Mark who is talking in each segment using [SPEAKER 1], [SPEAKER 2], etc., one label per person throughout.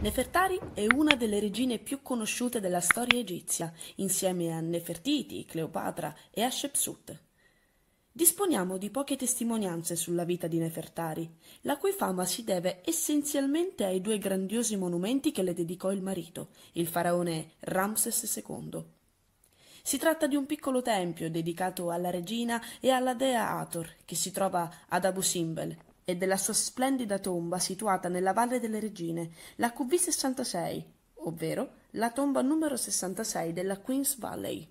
[SPEAKER 1] Nefertari è una delle regine più conosciute della storia egizia, insieme a Nefertiti, Cleopatra e Hatshepsut. Disponiamo di poche testimonianze sulla vita di Nefertari, la cui fama si deve essenzialmente ai due grandiosi monumenti che le dedicò il marito, il faraone Ramses II. Si tratta di un piccolo tempio dedicato alla regina e alla dea Hathor, che si trova ad Abu Simbel, e della sua splendida tomba situata nella Valle delle Regine, la QV66, ovvero la tomba numero 66 della Queens Valley.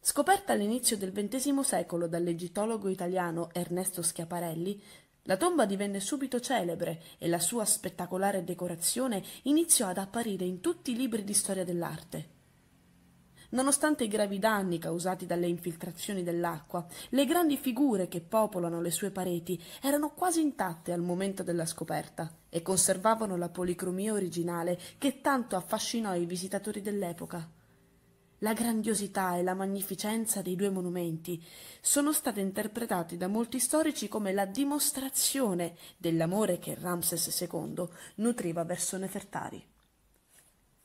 [SPEAKER 1] Scoperta all'inizio del XX secolo dall'egittologo italiano Ernesto Schiaparelli, la tomba divenne subito celebre e la sua spettacolare decorazione iniziò ad apparire in tutti i libri di storia dell'arte. Nonostante i gravi danni causati dalle infiltrazioni dell'acqua, le grandi figure che popolano le sue pareti erano quasi intatte al momento della scoperta e conservavano la policromia originale che tanto affascinò i visitatori dell'epoca. La grandiosità e la magnificenza dei due monumenti sono state interpretate da molti storici come la dimostrazione dell'amore che Ramses II nutriva verso Nefertari.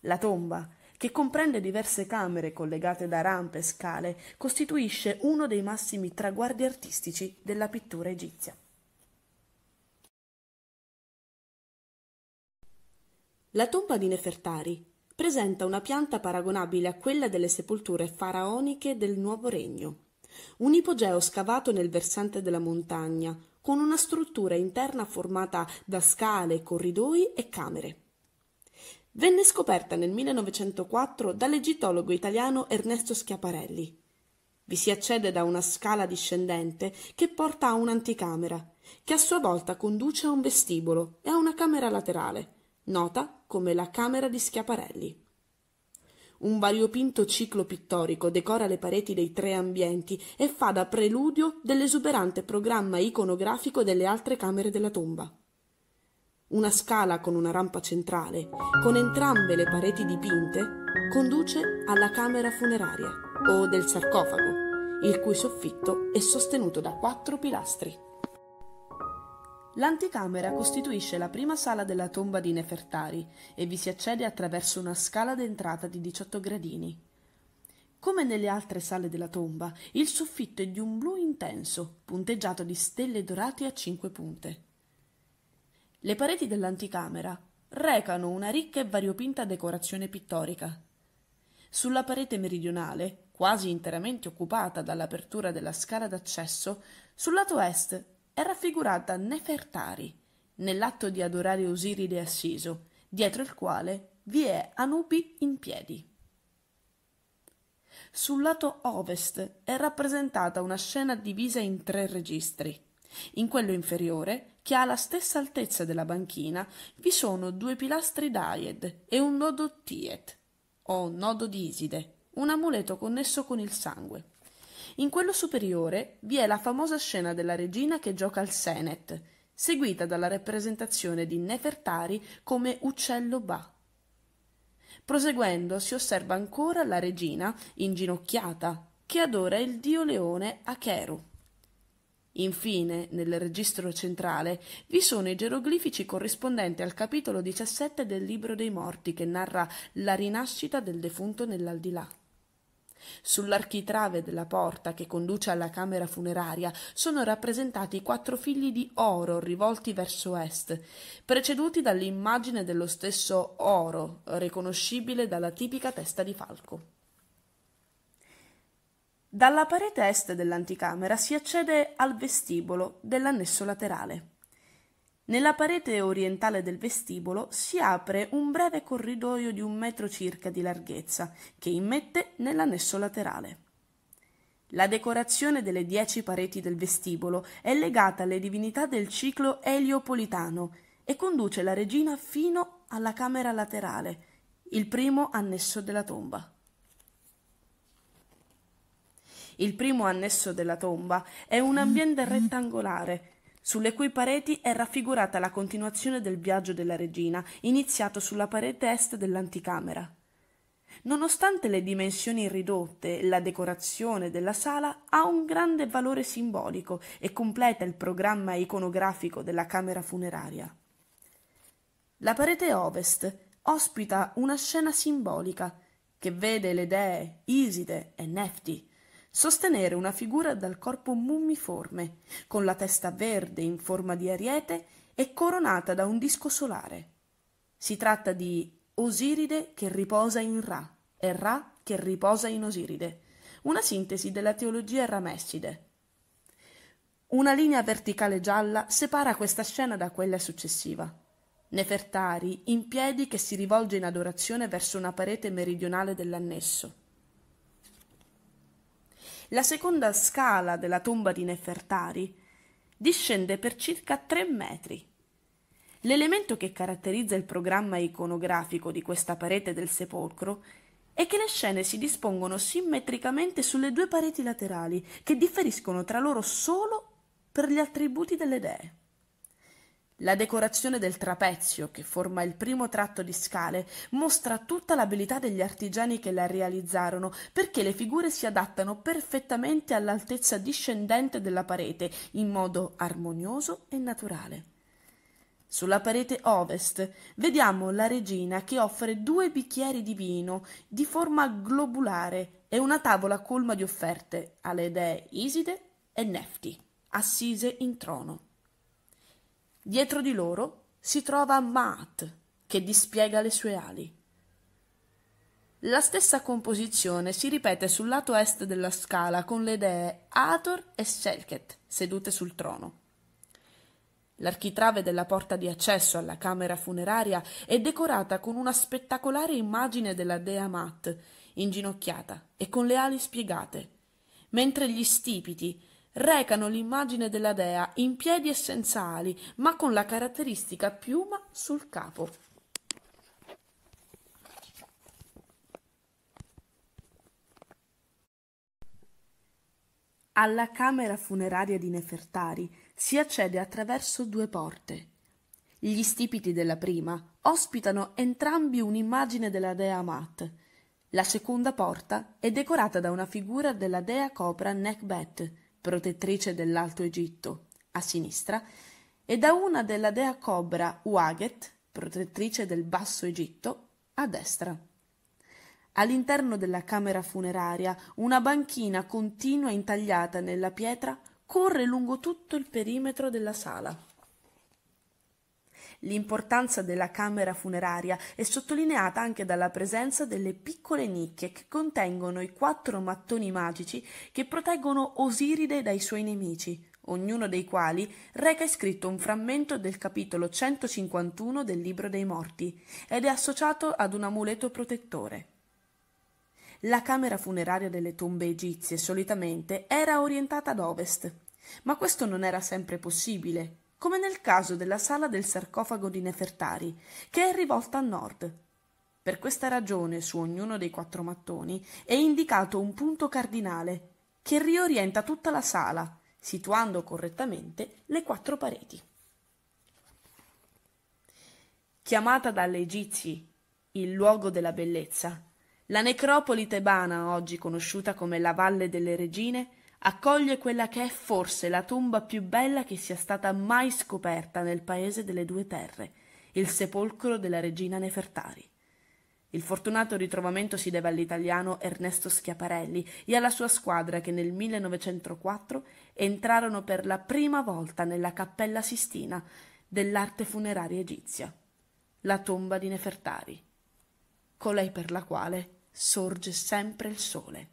[SPEAKER 1] La tomba, che comprende diverse camere collegate da rampe e scale, costituisce uno dei massimi traguardi artistici della pittura egizia. La tomba di Nefertari presenta una pianta paragonabile a quella delle sepolture faraoniche del Nuovo Regno, un ipogeo scavato nel versante della montagna, con una struttura interna formata da scale, corridoi e camere. Venne scoperta nel 1904 dall'egittologo italiano Ernesto Schiaparelli. Vi si accede da una scala discendente che porta a un'anticamera, che a sua volta conduce a un vestibolo e a una camera laterale, nota come la camera di Schiaparelli. Un variopinto ciclo pittorico decora le pareti dei tre ambienti e fa da preludio dell'esuberante programma iconografico delle altre camere della tomba una scala con una rampa centrale, con entrambe le pareti dipinte, conduce alla camera funeraria o del sarcofago, il cui soffitto è sostenuto da quattro pilastri. L'anticamera costituisce la prima sala della tomba di Nefertari e vi si accede attraverso una scala d'entrata di 18 gradini. Come nelle altre sale della tomba, il soffitto è di un blu intenso, punteggiato di stelle dorate a cinque punte. Le pareti dell'anticamera recano una ricca e variopinta decorazione pittorica. Sulla parete meridionale, quasi interamente occupata dall'apertura della scala d'accesso, sul lato est è raffigurata Nefertari, nell'atto di adorare Osiride assiso, dietro il quale vi è Anupi in piedi. Sul lato ovest è rappresentata una scena divisa in tre registri. In quello inferiore che ha la stessa altezza della banchina, vi sono due pilastri d'Aied e un nodo Tiet, o nodo di Iside, un amuleto connesso con il sangue. In quello superiore vi è la famosa scena della regina che gioca al Senet, seguita dalla rappresentazione di Nefertari come uccello Ba. Proseguendo si osserva ancora la regina, inginocchiata, che adora il dio leone Acheru. Infine, nel registro centrale vi sono i geroglifici corrispondenti al capitolo 17 del Libro dei Morti che narra la rinascita del defunto nell'aldilà. Sull'architrave della porta che conduce alla camera funeraria sono rappresentati i quattro figli di oro rivolti verso est, preceduti dall'immagine dello stesso oro, riconoscibile dalla tipica testa di falco. Dalla parete est dell'anticamera si accede al vestibolo dell'annesso laterale. Nella parete orientale del vestibolo si apre un breve corridoio di un metro circa di larghezza che immette nell'annesso laterale. La decorazione delle dieci pareti del vestibolo è legata alle divinità del ciclo eliopolitano e conduce la regina fino alla camera laterale, il primo annesso della tomba il primo annesso della tomba, è un ambiente rettangolare, sulle cui pareti è raffigurata la continuazione del viaggio della regina, iniziato sulla parete est dell'anticamera. Nonostante le dimensioni ridotte, la decorazione della sala ha un grande valore simbolico e completa il programma iconografico della camera funeraria. La parete ovest ospita una scena simbolica che vede le dee Iside e Nefti sostenere una figura dal corpo mummiforme, con la testa verde in forma di ariete e coronata da un disco solare. Si tratta di Osiride che riposa in Ra e Ra che riposa in Osiride, una sintesi della teologia ramesside. Una linea verticale gialla separa questa scena da quella successiva. Nefertari in piedi che si rivolge in adorazione verso una parete meridionale dell'annesso la seconda scala della tomba di Nefertari discende per circa 3 metri. L'elemento che caratterizza il programma iconografico di questa parete del sepolcro è che le scene si dispongono simmetricamente sulle due pareti laterali, che differiscono tra loro solo per gli attributi delle dee. La decorazione del trapezio, che forma il primo tratto di scale, mostra tutta l'abilità degli artigiani che la realizzarono, perché le figure si adattano perfettamente all'altezza discendente della parete, in modo armonioso e naturale. Sulla parete ovest vediamo la regina che offre due bicchieri di vino di forma globulare e una tavola colma di offerte alle dee Iside e Nefti, assise in trono. Dietro di loro si trova Maat che dispiega le sue ali. La stessa composizione si ripete sul lato est della scala con le dee Ator e Selket sedute sul trono. L'architrave della porta di accesso alla camera funeraria è decorata con una spettacolare immagine della dea Mat, inginocchiata e con le ali spiegate, mentre gli stipiti, recano l'immagine della dea in piedi e senza ali, ma con la caratteristica piuma sul capo. Alla camera funeraria di Nefertari si accede attraverso due porte. Gli stipiti della prima ospitano entrambi un'immagine della dea Amat. La seconda porta è decorata da una figura della dea copra Nekbet, protettrice dell'Alto Egitto, a sinistra, e da una della dea Cobra Uaget, protettrice del Basso Egitto, a destra. All'interno della camera funeraria una banchina continua intagliata nella pietra corre lungo tutto il perimetro della sala. L'importanza della camera funeraria è sottolineata anche dalla presenza delle piccole nicchie che contengono i quattro mattoni magici che proteggono Osiride dai suoi nemici, ognuno dei quali reca iscritto un frammento del capitolo 151 del Libro dei Morti ed è associato ad un amuleto protettore. La camera funeraria delle tombe egizie solitamente era orientata ad ovest, ma questo non era sempre possibile, come nel caso della sala del sarcofago di Nefertari, che è rivolta a nord. Per questa ragione, su ognuno dei quattro mattoni è indicato un punto cardinale che riorienta tutta la sala, situando correttamente le quattro pareti. Chiamata dalle Egizi il luogo della bellezza, la necropoli tebana, oggi conosciuta come la Valle delle Regine, accoglie quella che è forse la tomba più bella che sia stata mai scoperta nel paese delle due terre, il sepolcro della regina Nefertari. Il fortunato ritrovamento si deve all'italiano Ernesto Schiaparelli e alla sua squadra che nel 1904 entrarono per la prima volta nella Cappella Sistina dell'arte funeraria egizia, la tomba di Nefertari, colei per la quale sorge sempre il sole.